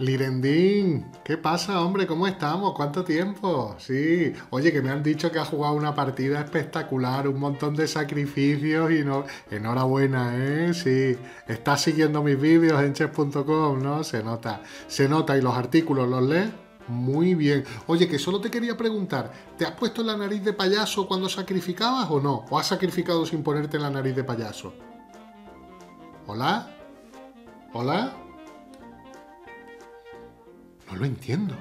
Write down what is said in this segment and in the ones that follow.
Lirendín, ¿qué pasa, hombre? ¿Cómo estamos? ¿Cuánto tiempo? Sí, oye, que me han dicho que ha jugado una partida espectacular, un montón de sacrificios y no. Enhorabuena, ¿eh? Sí, estás siguiendo mis vídeos en chess.com, ¿no? Se nota, se nota. ¿Y los artículos los lees? Muy bien. Oye, que solo te quería preguntar, ¿te has puesto la nariz de payaso cuando sacrificabas o no? ¿O has sacrificado sin ponerte la nariz de payaso? ¿Hola? ¿Hola? No lo entiendo.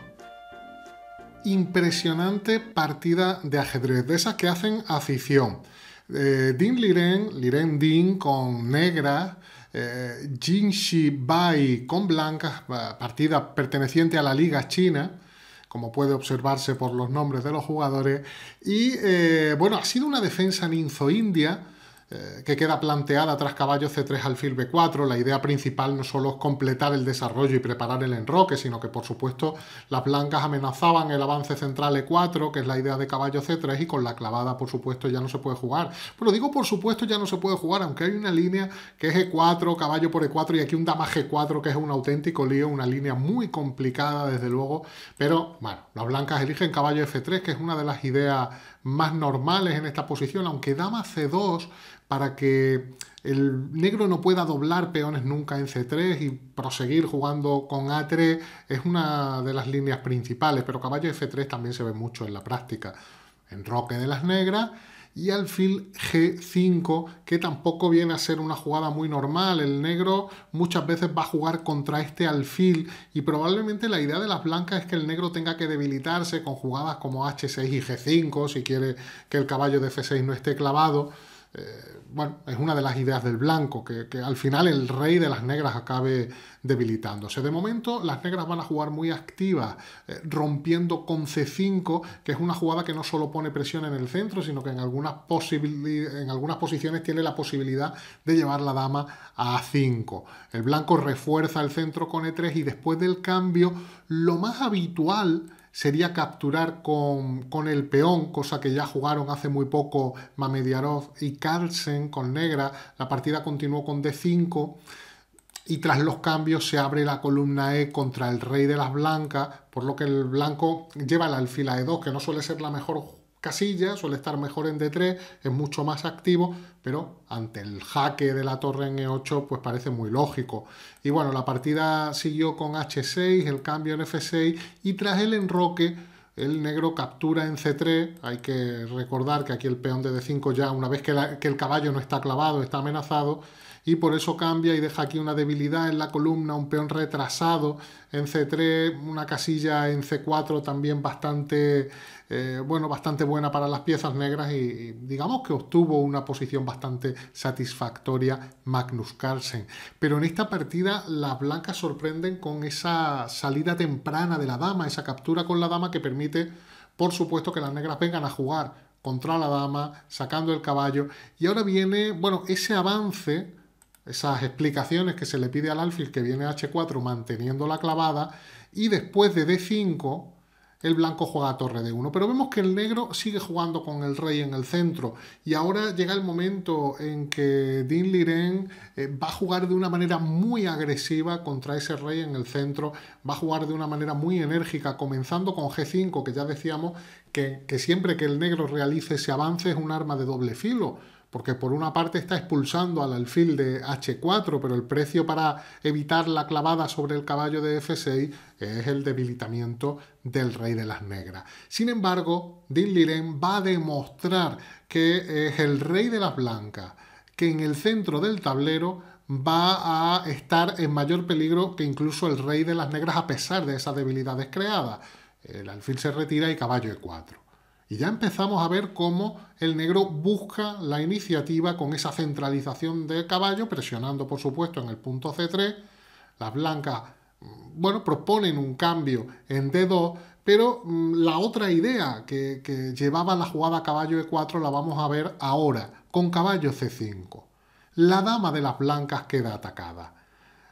Impresionante partida de ajedrez, de esas que hacen afición. Eh, Din Liren, Liren Din con negra, eh, Jin Shi Bai con blancas, partida perteneciente a la Liga China como puede observarse por los nombres de los jugadores. Y eh, bueno, ha sido una defensa ninzo-india eh, que queda planteada tras caballo C3 alfil B4. La idea principal no solo es completar el desarrollo y preparar el enroque, sino que por supuesto las blancas amenazaban el avance central E4, que es la idea de caballo C3, y con la clavada por supuesto ya no se puede jugar. Pero digo por supuesto ya no se puede jugar, aunque hay una línea que es E4, caballo por E4 y aquí un dama G4 que es un auténtico lío, una línea muy complicada desde luego, pero bueno, las blancas eligen caballo F3, que es una de las ideas más normales en esta posición, aunque dama C2 para que el negro no pueda doblar peones nunca en C3 y proseguir jugando con A3 es una de las líneas principales, pero caballo F3 también se ve mucho en la práctica. en roque de las negras y alfil G5, que tampoco viene a ser una jugada muy normal. El negro muchas veces va a jugar contra este alfil y probablemente la idea de las blancas es que el negro tenga que debilitarse con jugadas como H6 y G5, si quiere que el caballo de F6 no esté clavado. Eh, bueno, es una de las ideas del blanco, que, al final el rey de las negras acabe debilitándose. De momento, las negras van a jugar muy activas, eh, rompiendo con C5, que es una jugada que no solo pone presión en el centro, sino que en algunas, en algunas posiciones tiene la posibilidad de llevar la dama a A5. El blanco refuerza el centro con E3 y después del cambio, lo más habitual sería capturar con, el peón, cosa que ya jugaron hace muy poco Mamediarov y Carlsen con negra. La partida continuó con D5 y tras los cambios se abre la columna E contra el rey de las blancas, por lo que el blanco lleva la alfila E2, que no suele ser la mejor casillas, suele estar mejor en D3, es mucho más activo, pero ante el jaque de la torre en E8 pues parece muy lógico. Y bueno, la partida siguió con H6, el cambio en F6 y tras el enroque el negro captura en C3, hay que recordar que aquí el peón de D5 ya una vez que el caballo no está clavado, está amenazado, y por eso cambia y deja aquí una debilidad en la columna, un peón retrasado en C3, una casilla en C4 también bastante, eh, bueno, bastante buena para las piezas negras y, digamos que obtuvo una posición bastante satisfactoria Magnus Carlsen. Pero en esta partida las blancas sorprenden con esa salida temprana de la dama, esa captura con la dama que permite, por supuesto, que las negras vengan a jugar contra la dama, sacando el caballo. Y ahora viene, bueno, ese avance esas explicaciones que se le pide al alfil que viene h4 manteniendo la clavada y después de d5 el blanco juega a torre de 1. Pero vemos que el negro sigue jugando con el rey en el centro. Y ahora llega el momento en que Din Liren eh, va a jugar de una manera muy agresiva contra ese rey en el centro. Va a jugar de una manera muy enérgica, comenzando con g5, que ya decíamos que, que siempre que el negro realice ese avance es un arma de doble filo porque por una parte está expulsando al alfil de H4, pero el precio para evitar la clavada sobre el caballo de F6 es el debilitamiento del rey de las negras. Sin embargo, Din Liren va a demostrar que es el rey de las blancas, que en el centro del tablero va a estar en mayor peligro que incluso el rey de las negras a pesar de esas debilidades creadas. El alfil se retira y caballo E4. Y ya empezamos a ver cómo el negro busca la iniciativa con esa centralización de caballo, presionando por supuesto en el punto C3. Las blancas, mm, bueno, proponen un cambio en D2, pero mm, la otra idea que, llevaba la jugada caballo E4 la vamos a ver ahora, con caballo C5. La dama de las blancas queda atacada.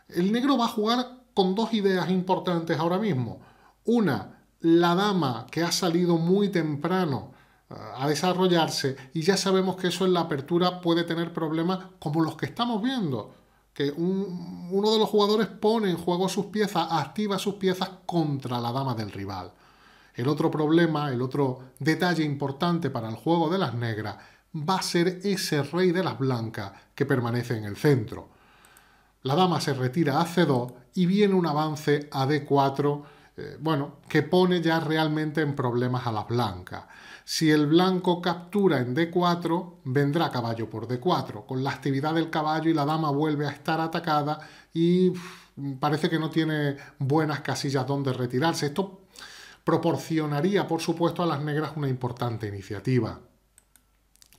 El negro va a jugar con dos ideas importantes ahora mismo. Una, la dama que ha salido muy temprano eh, a desarrollarse y ya sabemos que eso en la apertura puede tener problemas como los que estamos viendo, que uno de los jugadores pone en juego sus piezas, activa sus piezas contra la dama del rival. El otro problema, el otro detalle importante para el juego de las negras va a ser ese rey de las blancas que permanece en el centro. La dama se retira a C2 y viene un avance a D4 eh, bueno, que pone ya realmente en problemas a las blancas. Si el blanco captura en D4, vendrá caballo por D4. Con la actividad del caballo y la dama vuelve a estar atacada y parece que no tiene buenas casillas donde retirarse. Esto proporcionaría, por supuesto, a las negras una importante iniciativa.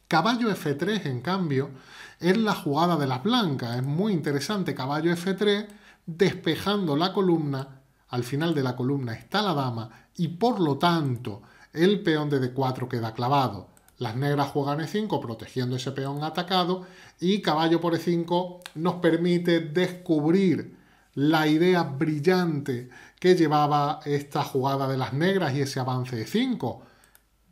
Caballo F3, en cambio, es la jugada de las blancas. Es muy interesante. Caballo F3 despejando la columna al final de la columna está la dama y por lo tanto el peón de d4 queda clavado. Las negras juegan e5 protegiendo ese peón atacado y caballo por e5 nos permite descubrir la idea brillante que llevaba esta jugada de las negras y ese avance de 5. E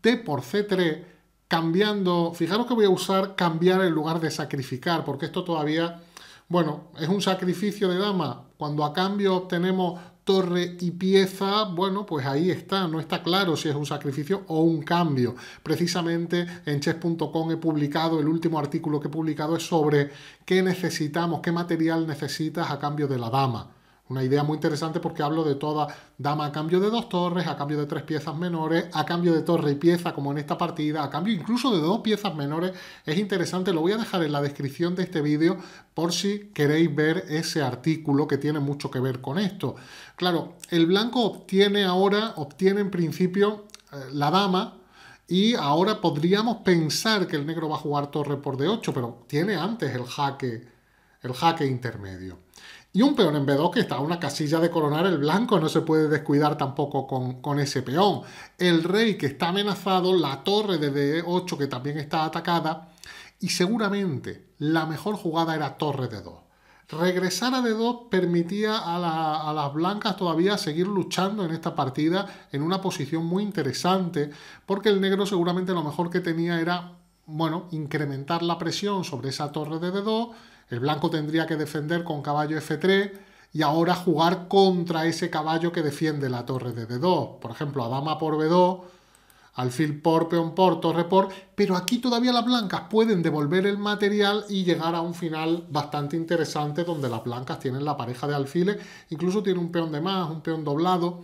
D por C3, cambiando, fijaros que voy a usar cambiar en lugar de sacrificar, porque esto todavía, bueno, es un sacrificio de dama. Cuando a cambio obtenemos torre y pieza, bueno, pues ahí está, no está claro si es un sacrificio o un cambio. Precisamente en chess.com he publicado, el último artículo que he publicado es sobre qué necesitamos, qué material necesitas a cambio de la dama. Una idea muy interesante porque hablo de toda dama a cambio de dos torres, a cambio de tres piezas menores, a cambio de torre y pieza como en esta partida, a cambio incluso de dos piezas menores. Es interesante, lo voy a dejar en la descripción de este vídeo por si queréis ver ese artículo que tiene mucho que ver con esto. Claro, el blanco obtiene ahora, obtiene en principio eh, la dama, y ahora podríamos pensar que el negro va a jugar torre por D8, pero tiene antes el jaque, el jaque intermedio. Y un peón en B2 que está a una casilla de coronar el blanco, no se puede descuidar tampoco con, ese peón. El rey que está amenazado, la torre de D8 que también está atacada. Y seguramente la mejor jugada era torre de 2. Regresar a D2 permitía a, a, las blancas todavía seguir luchando en esta partida en una posición muy interesante, porque el negro seguramente lo mejor que tenía era, bueno, incrementar la presión sobre esa torre de D2, el blanco tendría que defender con caballo f3 y ahora jugar contra ese caballo que defiende la torre de d2. Por ejemplo, a dama por b2, alfil por, peón por, torre por. Pero aquí todavía las blancas pueden devolver el material y llegar a un final bastante interesante donde las blancas tienen la pareja de alfiles. Incluso tiene un peón de más, un peón doblado.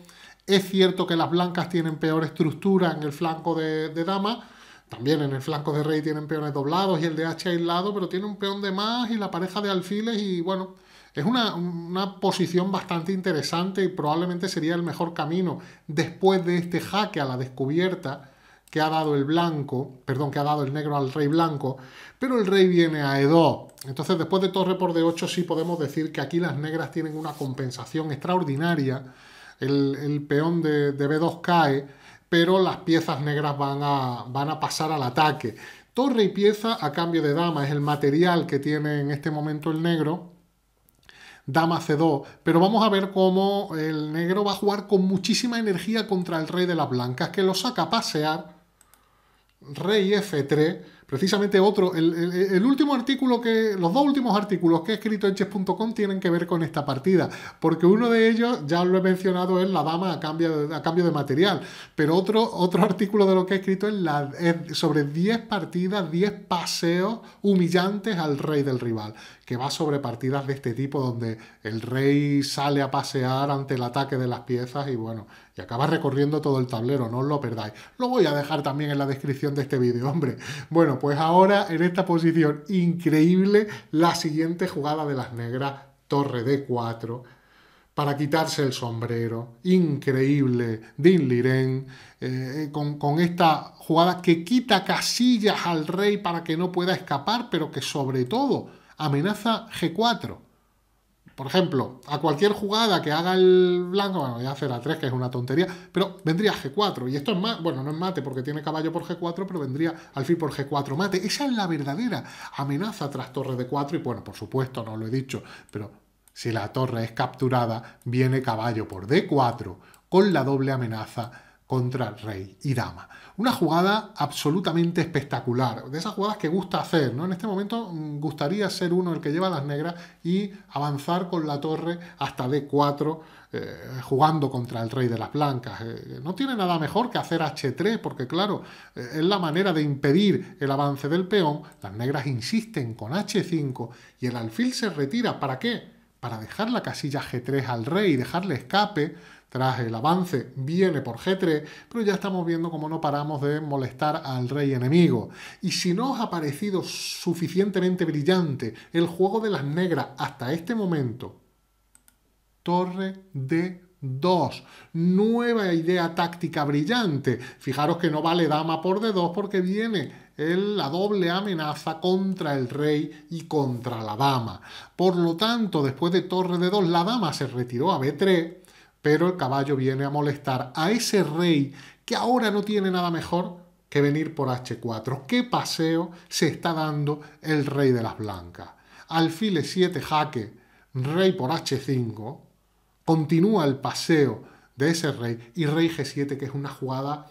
Es cierto que las blancas tienen peor estructura en el flanco de, de dama, también en el flanco de rey tienen peones doblados y el de H aislado, pero tiene un peón de más y la pareja de alfiles y bueno, es una, posición bastante interesante y probablemente sería el mejor camino después de este jaque a la descubierta que ha dado el blanco, perdón, que ha dado el negro al rey blanco, pero el rey viene a E2. Entonces, después de torre por D8 sí podemos decir que aquí las negras tienen una compensación extraordinaria. El, peón de, de B2 cae, pero las piezas negras van a, van a pasar al ataque. Torre y pieza a cambio de dama es el material que tiene en este momento el negro. Dama C2, pero vamos a ver cómo el negro va a jugar con muchísima energía contra el rey de las blancas, que lo saca a pasear. Rey F3, Precisamente otro, el, último artículo que, los dos últimos artículos que he escrito en chess.com tienen que ver con esta partida, porque uno de ellos, ya lo he mencionado, es la dama a cambio de, a cambio de material, pero otro, otro artículo de lo que he escrito es, la, es sobre 10 partidas, 10 paseos humillantes al rey del rival, que va sobre partidas de este tipo donde el rey sale a pasear ante el ataque de las piezas y bueno, y acaba recorriendo todo el tablero, no os lo perdáis. Lo voy a dejar también en la descripción de este vídeo, hombre. Bueno, pues ahora en esta posición increíble, la siguiente jugada de las negras, torre d 4 para quitarse el sombrero. Increíble, Din Liren, eh, con, con, esta jugada que quita casillas al rey para que no pueda escapar, pero que sobre todo amenaza G4. Por ejemplo, a cualquier jugada que haga el blanco, bueno, voy a hacer a 3, que es una tontería, pero vendría G4. Y esto es más, bueno, no es mate porque tiene caballo por G4, pero vendría al fin por G4 mate. Esa es la verdadera amenaza tras torre de 4. Y bueno, por supuesto, no lo he dicho, pero si la torre es capturada, viene caballo por D4 con la doble amenaza contra el rey y dama. Una jugada absolutamente espectacular, de esas jugadas que gusta hacer, ¿no? En este momento mm, gustaría ser uno el que lleva las negras y avanzar con la torre hasta D4 eh, jugando contra el rey de las blancas. Eh, eh, no tiene nada mejor que hacer H3 porque claro, es la manera de impedir el avance del peón. Las negras insisten con H5 y el alfil se retira. ¿Para qué? Para dejar la casilla G3 al rey y dejarle escape tras el avance viene por G3, pero ya estamos viendo cómo no paramos de molestar al rey enemigo. Y si no os ha parecido suficientemente brillante el juego de las negras hasta este momento, torre d 2. Nueva idea táctica brillante. Fijaros que no vale dama por D2 porque viene la doble amenaza contra el rey y contra la dama. Por lo tanto, después de torre D2, la dama se retiró a B3 pero el caballo viene a molestar a ese rey que ahora no tiene nada mejor que venir por H4. ¿Qué paseo se está dando el rey de las blancas? Alfil E7 jaque, rey por H5. Continúa el paseo de ese rey y rey G7 que es una jugada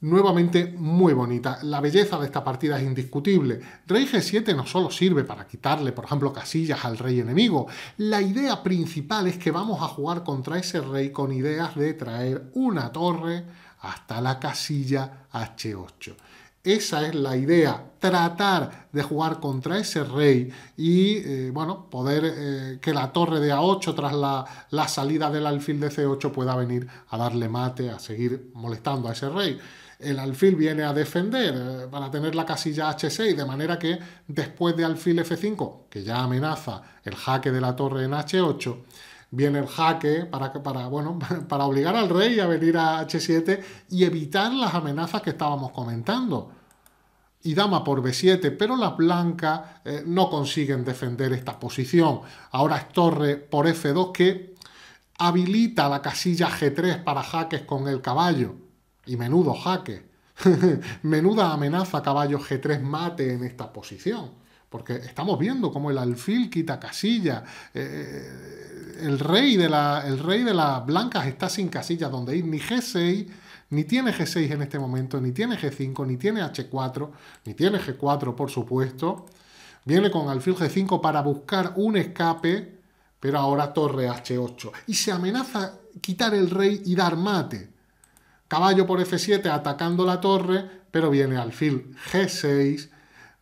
nuevamente muy bonita. La belleza de esta partida es indiscutible. Rey G7 no solo sirve para quitarle, por ejemplo, casillas al rey enemigo. La idea principal es que vamos a jugar contra ese rey con ideas de traer una torre hasta la casilla H8. Esa es la idea, tratar de jugar contra ese rey y, eh, bueno, poder eh, que la torre de A8 tras la, la salida del alfil de C8 pueda venir a darle mate, a seguir molestando a ese rey el alfil viene a defender para eh, tener la casilla H6, de manera que después de alfil F5, que ya amenaza el jaque de la torre en H8, viene el jaque para, para, bueno, para obligar al rey a venir a H7 y evitar las amenazas que estábamos comentando. Y dama por B7, pero las blancas eh, no consiguen defender esta posición. Ahora es torre por F2 que habilita la casilla G3 para jaques con el caballo. Y menudo jaque. Menuda amenaza caballo G3 mate en esta posición. Porque estamos viendo cómo el alfil quita casilla. Eh, eh, el, rey de la, el rey de las blancas está sin casilla donde ir. Ni G6, ni tiene G6 en este momento, ni tiene G5, ni tiene H4, ni tiene G4, por supuesto. Viene con alfil G5 para buscar un escape, pero ahora torre H8. Y se amenaza quitar el rey y dar mate. Caballo por F7 atacando la torre, pero viene alfil G6,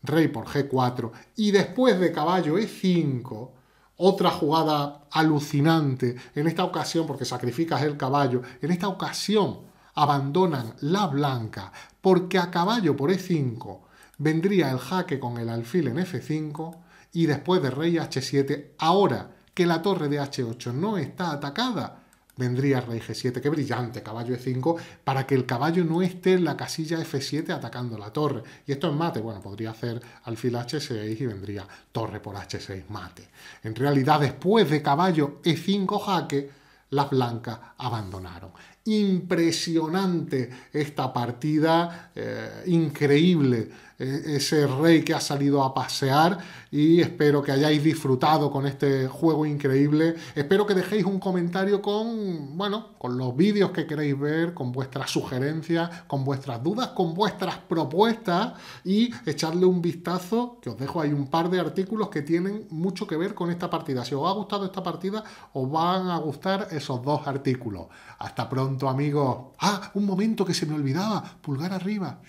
rey por G4. Y después de caballo E5, otra jugada alucinante, en esta ocasión, porque sacrificas el caballo, en esta ocasión abandonan la blanca, porque a caballo por E5 vendría el jaque con el alfil en F5 y después de rey H7, ahora que la torre de H8 no está atacada, vendría rey g7, qué brillante, caballo e5, para que el caballo no esté en la casilla f7 atacando la torre. Y esto es mate, bueno, podría hacer alfil h6 y vendría torre por h6 mate. En realidad, después de caballo e5 jaque, las blancas abandonaron impresionante esta partida, eh, increíble eh, ese rey que ha salido a pasear y espero que hayáis disfrutado con este juego increíble. Espero que dejéis un comentario con, bueno, con los vídeos que queréis ver, con vuestras sugerencias, con vuestras dudas, con vuestras propuestas y echarle un vistazo, que os dejo ahí un par de artículos que tienen mucho que ver con esta partida. Si os ha gustado esta partida, os van a gustar esos dos artículos. Hasta pronto amigo. Ah, un momento que se me olvidaba. Pulgar arriba.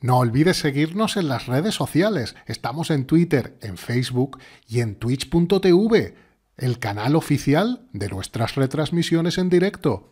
No olvides seguirnos en las redes sociales. Estamos en Twitter, en Facebook y en twitch.tv, el canal oficial de nuestras retransmisiones en directo.